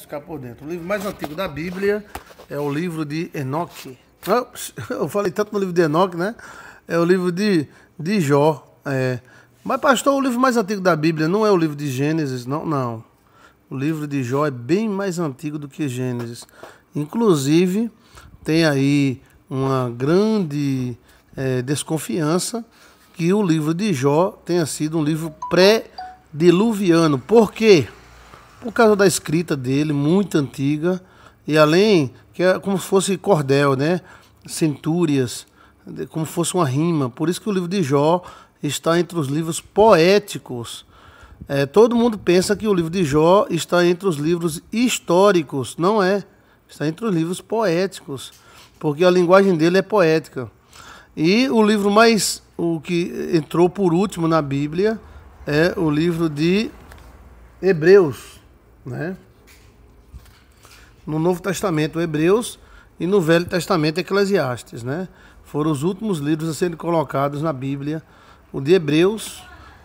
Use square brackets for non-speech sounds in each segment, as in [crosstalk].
ficar por dentro. O livro mais antigo da Bíblia é o livro de Enoque. Ah, [laughs] eu falei tanto no livro de Enoque, né? É o livro de, de Jó. É. Mas, pastor, o livro mais antigo da Bíblia não é o livro de Gênesis, não, não. O livro de Jó é bem mais antigo do que Gênesis. Inclusive, tem aí uma grande é, desconfiança que o livro de Jó tenha sido um livro pré-diluviano. Por quê? por causa da escrita dele, muito antiga, e além, que é como se fosse cordel, né? Centúrias, como se fosse uma rima. Por isso que o livro de Jó está entre os livros poéticos. É, todo mundo pensa que o livro de Jó está entre os livros históricos, não é. Está entre os livros poéticos, porque a linguagem dele é poética. E o livro mais o que entrou por último na Bíblia é o livro de Hebreus né? No Novo Testamento, Hebreus, e no Velho Testamento, Eclesiastes, né? Foram os últimos livros a serem colocados na Bíblia, o de Hebreus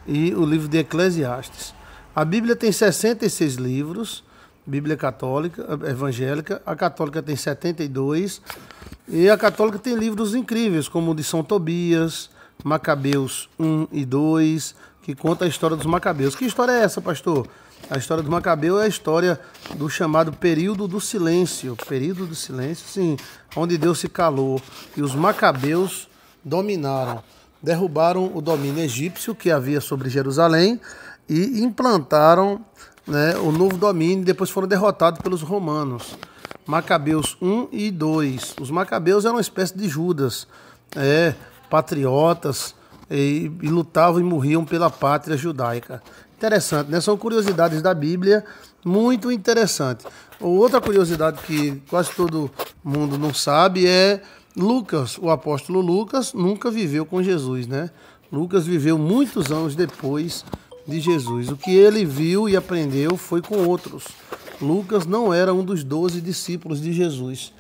e o livro de Eclesiastes. A Bíblia tem 66 livros, Bíblia católica, evangélica, a católica tem 72, e a católica tem livros incríveis, como o de São Tobias, Macabeus 1 e 2, que conta a história dos Macabeus. Que história é essa, pastor? A história do Macabeu é a história do chamado período do silêncio. Período do silêncio, sim, onde Deus se calou e os macabeus dominaram. Derrubaram o domínio egípcio que havia sobre Jerusalém e implantaram né, o novo domínio. Depois foram derrotados pelos romanos. Macabeus 1 e 2. Os macabeus eram uma espécie de Judas, é, patriotas, e, e, lutavam e morriam pela pátria judaica. Interessante, né? São curiosidades da Bíblia, muito interessante. Outra curiosidade que quase todo mundo não sabe é Lucas, o apóstolo Lucas, nunca viveu com Jesus, né? Lucas viveu muitos anos depois de Jesus. O que ele viu e aprendeu foi com outros. Lucas não era um dos doze discípulos de Jesus.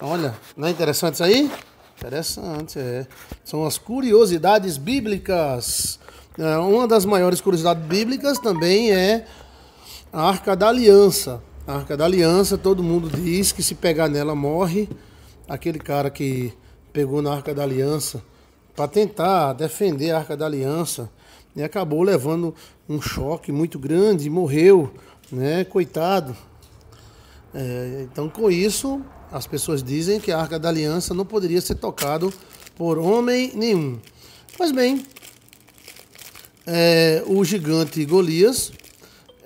Olha, não é interessante isso aí? Interessante, é. São as curiosidades bíblicas. É, uma das maiores curiosidades bíblicas também é a Arca da Aliança. A Arca da Aliança, todo mundo diz que se pegar nela morre. Aquele cara que pegou na Arca da Aliança para tentar defender a Arca da Aliança e né, acabou levando um choque muito grande e morreu, né? Coitado. É, então, com isso, as pessoas dizem que a Arca da Aliança não poderia ser tocado por homem nenhum. Pois bem, é, o gigante Golias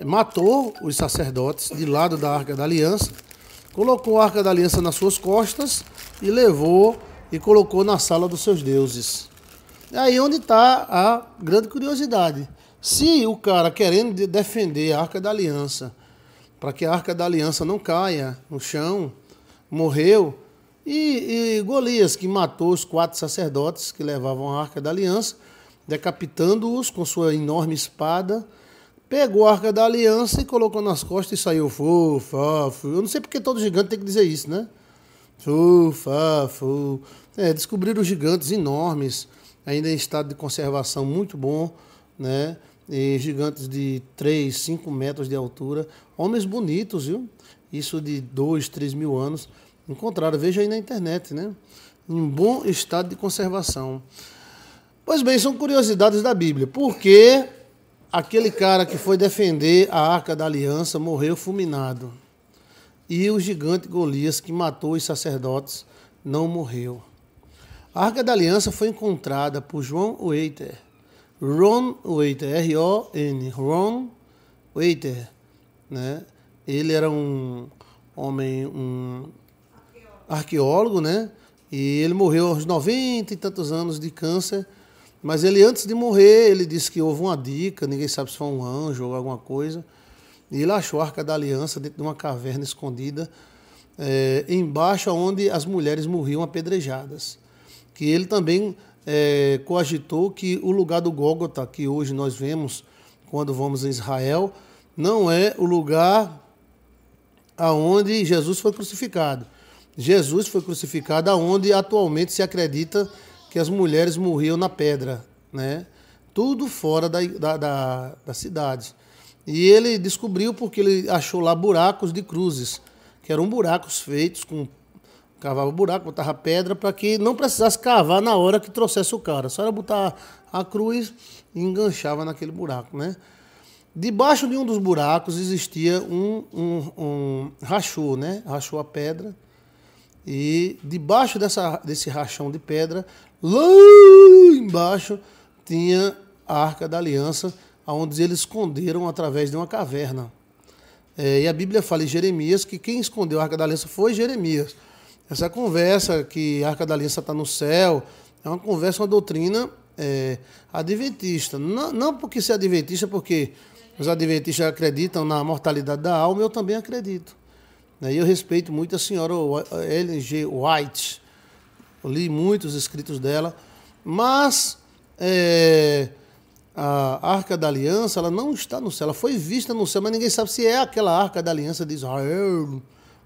matou os sacerdotes de lado da Arca da Aliança, colocou a Arca da Aliança nas suas costas e levou e colocou na sala dos seus deuses. É aí onde está a grande curiosidade. Se o cara querendo defender a Arca da Aliança, para que a Arca da Aliança não caia no chão, morreu, e, e Golias, que matou os quatro sacerdotes que levavam a Arca da Aliança, decapitando-os com sua enorme espada, pegou a arca da aliança e colocou nas costas e saiu fu, fa, fu. Eu não sei porque todo gigante tem que dizer isso, né? Fu, fa, fu. É, descobriram gigantes enormes, ainda em estado de conservação muito bom, né? E gigantes de 3, 5 metros de altura, homens bonitos, viu? Isso de 2, 3 mil anos. Encontraram, veja aí na internet, né? Em bom estado de conservação. Pois bem, são curiosidades da Bíblia. Por que aquele cara que foi defender a Arca da Aliança morreu fulminado? E o gigante Golias, que matou os sacerdotes, não morreu. A Arca da Aliança foi encontrada por João Waiter, Ron Waiter, R-O-N, Ron Waiter, né? Ele era um homem, um arqueólogo, né? E ele morreu aos 90 e tantos anos de câncer mas ele, antes de morrer, ele disse que houve uma dica, ninguém sabe se foi um anjo ou alguma coisa. E ele achou a Arca da Aliança dentro de uma caverna escondida, é, embaixo onde as mulheres morriam apedrejadas. Que ele também é, coagitou que o lugar do Gólgota, que hoje nós vemos quando vamos a Israel, não é o lugar aonde Jesus foi crucificado. Jesus foi crucificado aonde atualmente se acredita que as mulheres morriam na pedra, né? Tudo fora da, da, da, da cidade. E ele descobriu porque ele achou lá buracos de cruzes, que eram buracos feitos com cavava buraco, botava pedra para que não precisasse cavar na hora que trouxesse o cara. Só era botar a cruz e enganchava naquele buraco, né? Debaixo de um dos buracos existia um, um, um né? Rachou a pedra. E debaixo dessa, desse rachão de pedra lá embaixo tinha a Arca da Aliança, onde eles esconderam através de uma caverna. É, e a Bíblia fala em Jeremias que quem escondeu a Arca da Aliança foi Jeremias. Essa conversa que a Arca da Aliança está no céu é uma conversa, uma doutrina é, adventista. Não, não porque ser é adventista, porque os adventistas acreditam na mortalidade da alma, eu também acredito. Né, e eu respeito muito a senhora Ellen G. White, li muitos escritos dela, mas é, a Arca da Aliança ela não está no céu, ela foi vista no céu, mas ninguém sabe se é aquela Arca da Aliança de Israel.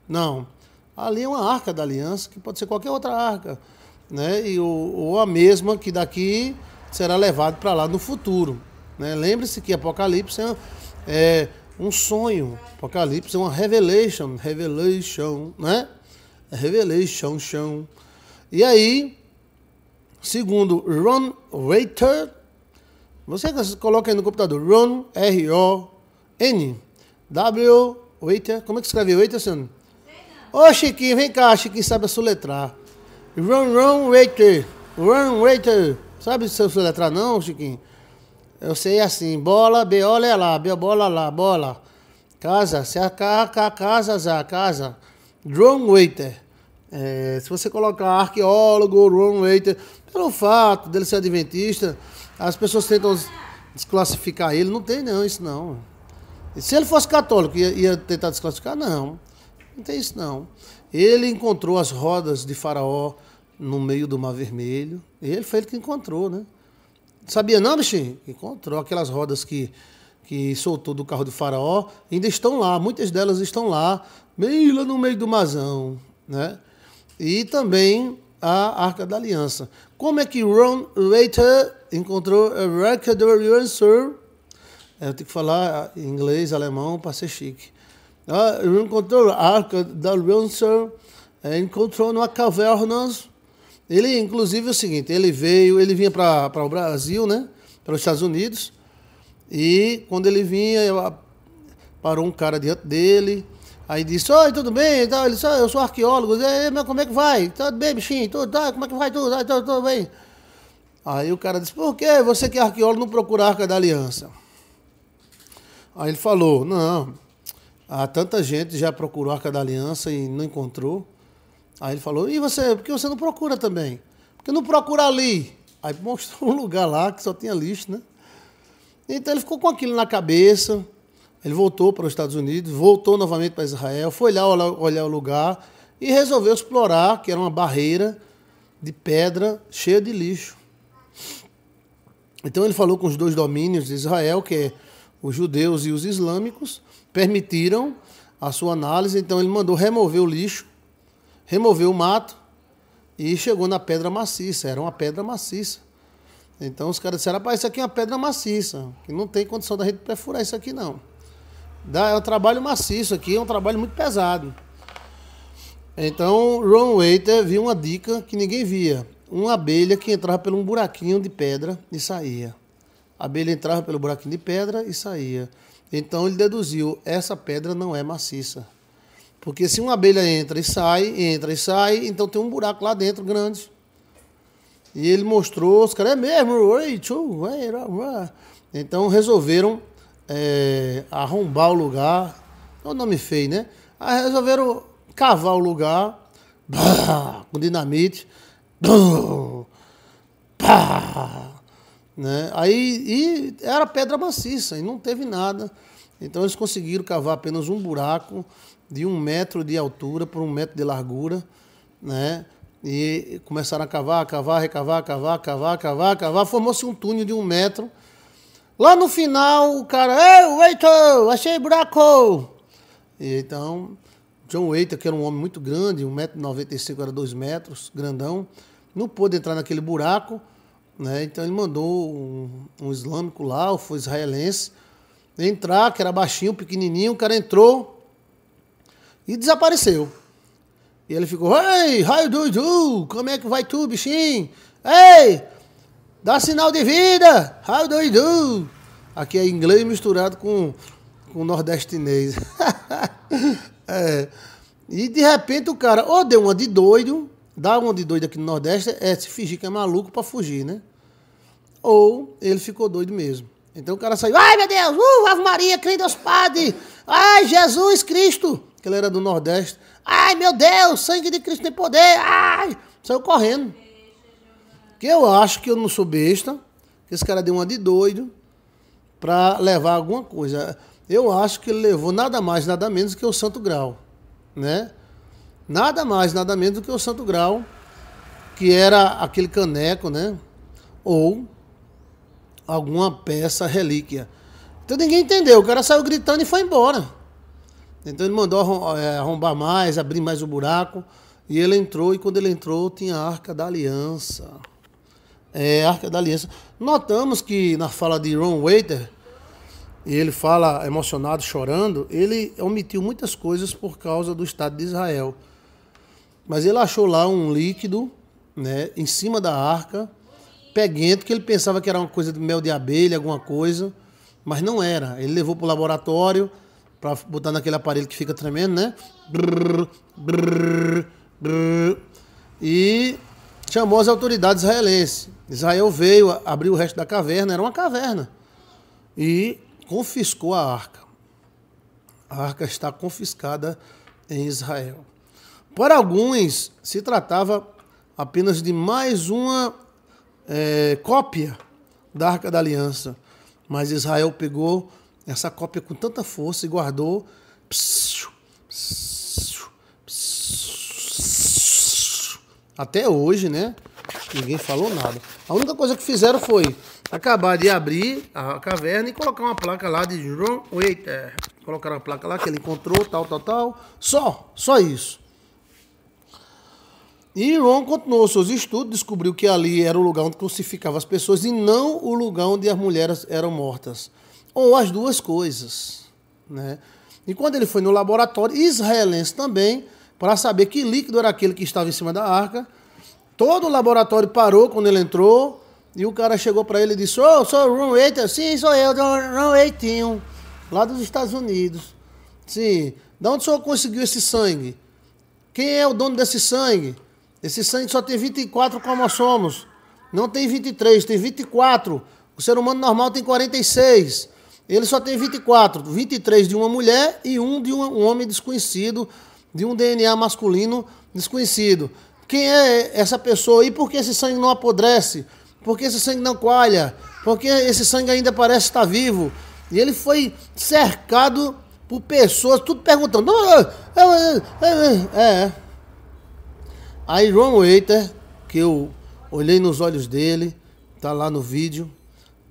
Não, ali é uma Arca da Aliança que pode ser qualquer outra arca, né? E ou, ou a mesma que daqui será levado para lá no futuro. Né? Lembre-se que Apocalipse é, é um sonho. Apocalipse é uma revelation, revelation, né? Revelation, chão. E aí, segundo Ron Reiter, você coloca aí no computador, Ron, R-O-N, W, Reiter, como é que escreve Reiter, senhor? Ô Chiquinho, vem cá, Chiquinho sabe letra. Ron Ron Reiter, Ron Reiter, sabe seu soletrar não, Chiquinho? Eu sei assim, bola, B, olha lá, B, bola lá, bola. Casa, se a casa, casa, casa. Drone waiter. É, se você colocar arqueólogo, Ron Waiter, pelo fato dele ser adventista, as pessoas tentam desclassificar ele. Não tem não, isso não. se ele fosse católico, ia, ia tentar desclassificar? Não. Não tem isso não. Ele encontrou as rodas de faraó no meio do mar vermelho. Ele foi ele que encontrou, né? Sabia não, bichinho? Encontrou aquelas rodas que, que soltou do carro de faraó, ainda estão lá, muitas delas estão lá, meio lá no meio do mazão, né? e também a Arca da Aliança. Como é que Ron Reiter encontrou a Arca da Aliança? Eu tenho que falar inglês, alemão, para ser chique. Ah, ele encontrou a Arca da Aliança, eh, encontrou numa caverna. Ele, inclusive, é o seguinte, ele veio, ele vinha para o Brasil, né? Para os Estados Unidos. E quando ele vinha, parou um cara diante dele Aí disse, oi, tudo bem? Então, ele disse, ah, eu sou arqueólogo. É, mas como é que vai? Tudo tá bem, bichinho? Tudo, tá? Como é que vai tudo? Tá, tudo, bem? Aí o cara disse, por que você que é arqueólogo não procura a Arca da Aliança? Aí ele falou, não, há tanta gente já procurou a Arca da Aliança e não encontrou. Aí ele falou, e você, por que você não procura também? Porque não procura ali. Aí mostrou [laughs] um lugar lá que só tinha lixo, né? Então ele ficou com aquilo na cabeça. Ele voltou para os Estados Unidos, voltou novamente para Israel, foi lá olhar o lugar e resolveu explorar, que era uma barreira de pedra cheia de lixo. Então ele falou com os dois domínios de Israel, que é os judeus e os islâmicos, permitiram a sua análise, então ele mandou remover o lixo, remover o mato e chegou na pedra maciça, era uma pedra maciça. Então os caras disseram, rapaz, isso aqui é uma pedra maciça, que não tem condição da gente perfurar isso aqui não. É um trabalho maciço aqui, é um trabalho muito pesado. Então, Ron Waiter viu uma dica que ninguém via. Uma abelha que entrava por um buraquinho de pedra e saía. A abelha entrava pelo buraquinho de pedra e saía. Então ele deduziu, essa pedra não é maciça. Porque se uma abelha entra e sai, entra e sai, então tem um buraco lá dentro grande. E ele mostrou, os caras, é mesmo, então resolveram é, arrombar o lugar. É um nome feio, né? Aí resolveram cavar o lugar com dinamite. Né? Aí e era pedra maciça e não teve nada. Então eles conseguiram cavar apenas um buraco de um metro de altura por um metro de largura, né? E começaram a cavar, cavar, recavar, cavar, cavar, cavar, cavar. Formou-se um túnel de um metro Lá no final, o cara, ei, Waiter, achei buraco! E então, John Waiter, que era um homem muito grande, 1,95m, era 2 metros, grandão, não pôde entrar naquele buraco, né? Então ele mandou um, um islâmico lá, ou foi israelense, entrar, que era baixinho, pequenininho, o cara entrou e desapareceu. E ele ficou, ei, how do you do? Como é que vai tu, bichinho? Ei! Dá sinal de vida! How do you do? Aqui é inglês misturado com, com nordestinês. [laughs] é. E de repente o cara ou deu uma de doido, dá uma de doido aqui no Nordeste, é se fingir que é maluco para fugir, né? Ou ele ficou doido mesmo. Então o cara saiu, ai meu Deus, uh, Ave Maria, crê aos Deus Padre, ai Jesus Cristo, que ele era do Nordeste, ai meu Deus, sangue de Cristo tem poder, ai, saiu correndo. Que eu acho que eu não sou besta, que esse cara deu uma de doido para levar alguma coisa. Eu acho que ele levou nada mais, nada menos que o Santo Grau, né? Nada mais, nada menos do que o Santo Grau, que era aquele caneco, né? Ou alguma peça relíquia. Então ninguém entendeu. O cara saiu gritando e foi embora. Então ele mandou é, arrombar mais, abrir mais o buraco. E ele entrou, e quando ele entrou, tinha a arca da aliança é, Arca da Aliança. Notamos que na fala de Ron Waiter, ele fala emocionado, chorando, ele omitiu muitas coisas por causa do Estado de Israel. Mas ele achou lá um líquido né, em cima da arca, peguento, que ele pensava que era uma coisa de mel de abelha, alguma coisa, mas não era. Ele levou para o laboratório para botar naquele aparelho que fica tremendo, né? e chamou as autoridades israelenses. Israel veio, abriu o resto da caverna, era uma caverna, e confiscou a arca. A arca está confiscada em Israel. Para alguns, se tratava apenas de mais uma é, cópia da Arca da Aliança, mas Israel pegou essa cópia com tanta força e guardou. Até hoje, né? Ninguém falou nada. A única coisa que fizeram foi acabar de abrir a caverna e colocar uma placa lá de John Waiter. Colocaram a placa lá que ele encontrou, tal, tal, tal. Só, só isso. E Ron continuou seus estudos, descobriu que ali era o lugar onde crucificava as pessoas e não o lugar onde as mulheres eram mortas. Ou as duas coisas. Né? E quando ele foi no laboratório israelense também, para saber que líquido era aquele que estava em cima da arca, Todo o laboratório parou quando ele entrou e o cara chegou para ele e disse: oh, sou o Ron Waiter? Sim, sou eu, Ron Waitinho, lá dos Estados Unidos. Sim, de onde o senhor conseguiu esse sangue? Quem é o dono desse sangue? Esse sangue só tem 24 cromossomos. Não tem 23, tem 24. O ser humano normal tem 46. Ele só tem 24. 23 de uma mulher e um de um homem desconhecido, de um DNA masculino desconhecido. Quem é essa pessoa? E por que esse sangue não apodrece? Por que esse sangue não coalha? Por que esse sangue ainda parece estar vivo? E ele foi cercado por pessoas, tudo perguntando. É, é, é, é. Aí João Waiter, que eu olhei nos olhos dele, tá lá no vídeo,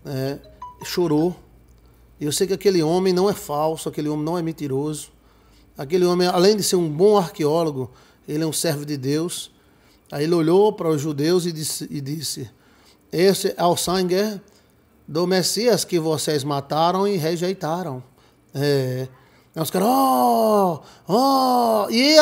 é, chorou. Eu sei que aquele homem não é falso, aquele homem não é mentiroso. Aquele homem, além de ser um bom arqueólogo, ele é um servo de Deus. Aí ele olhou para os judeus e disse, e disse Esse é o sangue do Messias que vocês mataram e rejeitaram. É. Aí os caras, oh, oh. E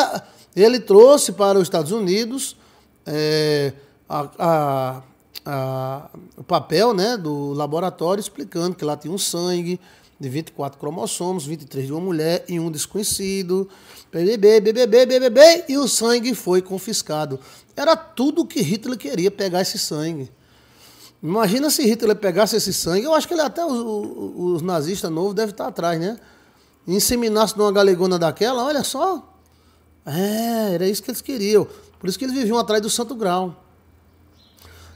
ele trouxe para os Estados Unidos é, a, a, a, o papel né, do laboratório explicando que lá tinha um sangue de 24 cromossomos, 23 de uma mulher e um desconhecido. BBB, BBB, BBB, e o sangue foi confiscado. Era tudo que Hitler queria, pegar esse sangue. Imagina se Hitler pegasse esse sangue, eu acho que ele até os, os nazistas novos devem estar atrás, né? E inseminasse numa galegona daquela, olha só. É, era isso que eles queriam. Por isso que eles viviam atrás do Santo Grau.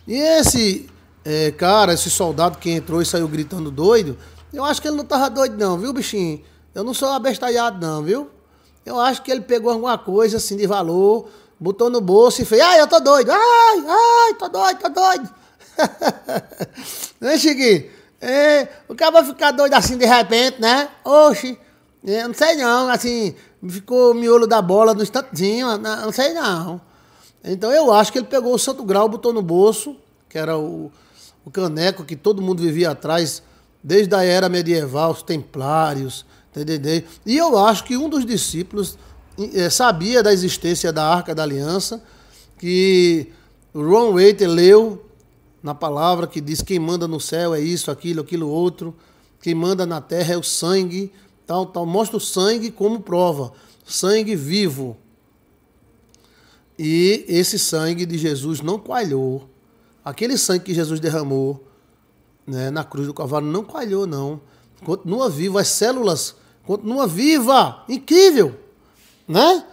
E esse é, cara, esse soldado que entrou e saiu gritando doido, eu acho que ele não tava doido, não, viu, bichinho? Eu não sou abestalhado, não, viu? Eu acho que ele pegou alguma coisa assim de valor, botou no bolso e fez: ai, eu tô doido, ai, ai, tô doido, tô doido. [laughs] né, Chiquinho? É, o cara vai ficar doido assim de repente, né? Oxi, eu é, não sei não, assim, ficou o miolo da bola no instantezinho, não sei não. Então eu acho que ele pegou o Santo Grau, botou no bolso, que era o, o caneco que todo mundo vivia atrás desde a era medieval, os templários, entendeu? E eu acho que um dos discípulos eh, sabia da existência da Arca da Aliança, que Ron Waite leu na palavra que diz quem manda no céu é isso, aquilo, aquilo outro, quem manda na terra é o sangue, tal, tal. Mostra o sangue como prova, sangue vivo. E esse sangue de Jesus não coalhou. Aquele sangue que Jesus derramou né, na cruz do cavalo não coalhou, não. Continua vivo, as células continuam viva, incrível, né?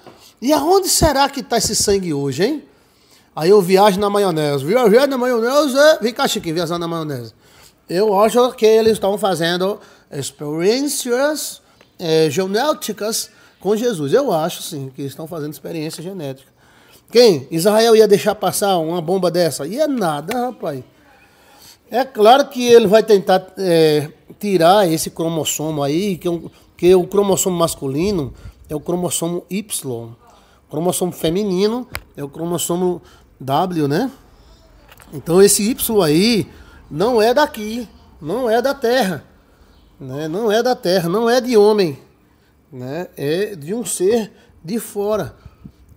E aonde será que está esse sangue hoje, hein? Aí eu viajo na maionese, viajo na maionese, é- vem cá, Chiquinho, viajando na maionese. Eu acho que eles estão fazendo experiências é, genéticas com Jesus. Eu acho, sim, que estão fazendo experiência genética. Quem? Israel ia deixar passar uma bomba dessa? Ia nada, rapaz. É claro que ele vai tentar é, tirar esse cromossomo aí, que, é que é o cromossomo masculino é o cromossomo Y. O cromossomo feminino é o cromossomo W, né? Então esse Y aí não é daqui, não é da Terra, né? Não é da Terra, não é de homem, né? É de um ser de fora.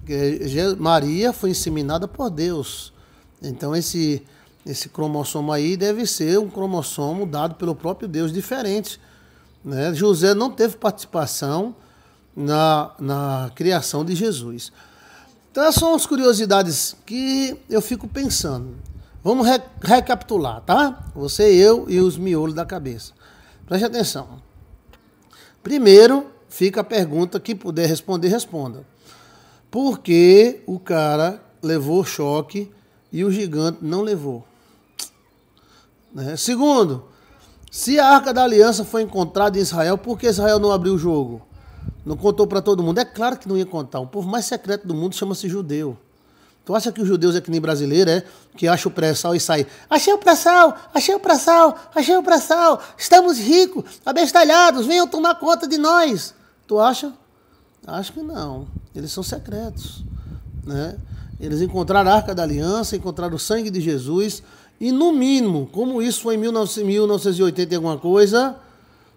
É, Maria foi inseminada por Deus. Então esse esse cromossomo aí deve ser um cromossomo dado pelo próprio Deus diferente. Né? José não teve participação na, na criação de Jesus. Então, essas são as curiosidades que eu fico pensando. Vamos re recapitular, tá? Você, eu e os miolos da cabeça. Preste atenção. Primeiro, fica a pergunta que puder responder, responda. Por que o cara levou choque e o gigante não levou? Né? Segundo, se a arca da aliança foi encontrada em Israel, por que Israel não abriu o jogo? Não contou para todo mundo? É claro que não ia contar. O povo mais secreto do mundo chama-se judeu. Tu acha que os judeus é que nem brasileiro, é? Que acha o pré-sal e sai. Achei o pré-sal, achei o pré-sal, achei o pré-sal. Estamos ricos, abestalhados, venham tomar conta de nós. Tu acha? Acho que não. Eles são secretos. Né? Eles encontraram a arca da aliança, encontraram o sangue de Jesus e no mínimo, como isso foi em 19, 1980 e alguma coisa,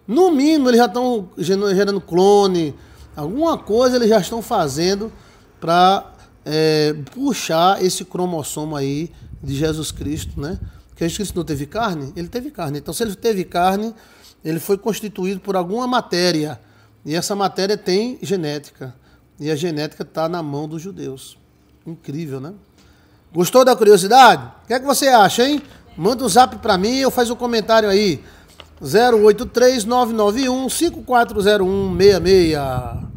no mínimo eles já estão gerando clone, alguma coisa eles já estão fazendo para é, puxar esse cromossomo aí de Jesus Cristo, né? Porque Jesus Cristo não teve carne? Ele teve carne. Então, se ele teve carne, ele foi constituído por alguma matéria. E essa matéria tem genética. E a genética está na mão dos judeus. Incrível, né? Gostou da curiosidade? O que é que você acha, hein? Manda um zap para mim ou faz um comentário aí. 083 991 5401 66.